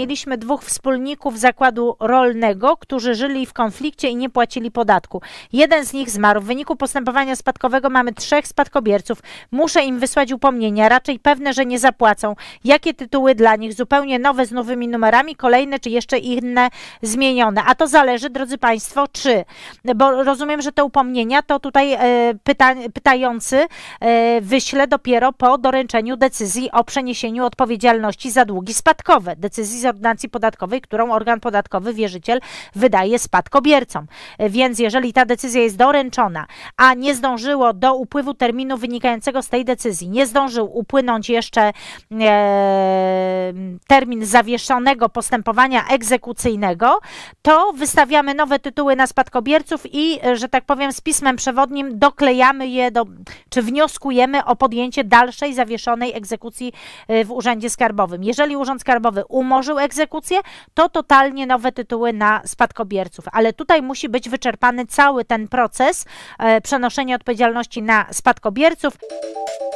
mieliśmy dwóch wspólników zakładu rolnego, którzy żyli w konflikcie i nie płacili podatku. Jeden z nich zmarł. W wyniku postępowania spadkowego mamy trzech spadkobierców. Muszę im wysłać upomnienia, raczej pewne, że nie zapłacą. Jakie tytuły dla nich? Zupełnie nowe z nowymi numerami, kolejne czy jeszcze inne zmienione? A to zależy, drodzy Państwo, czy, bo rozumiem, że te upomnienia to tutaj e, pyta, pytający e, wyśle dopiero po doręczeniu decyzji o przeniesieniu odpowiedzialności za długi spadkowe. Decyzji ordynacji podatkowej, którą organ podatkowy wierzyciel wydaje spadkobiercom. Więc jeżeli ta decyzja jest doręczona, a nie zdążyło do upływu terminu wynikającego z tej decyzji, nie zdążył upłynąć jeszcze e, termin zawieszonego postępowania egzekucyjnego, to wystawiamy nowe tytuły na spadkobierców i, e, że tak powiem, z pismem przewodnim doklejamy je do, czy wnioskujemy o podjęcie dalszej zawieszonej egzekucji e, w Urzędzie Skarbowym. Jeżeli Urząd Skarbowy umorzy złożył egzekucję, to totalnie nowe tytuły na spadkobierców. Ale tutaj musi być wyczerpany cały ten proces e, przenoszenia odpowiedzialności na spadkobierców.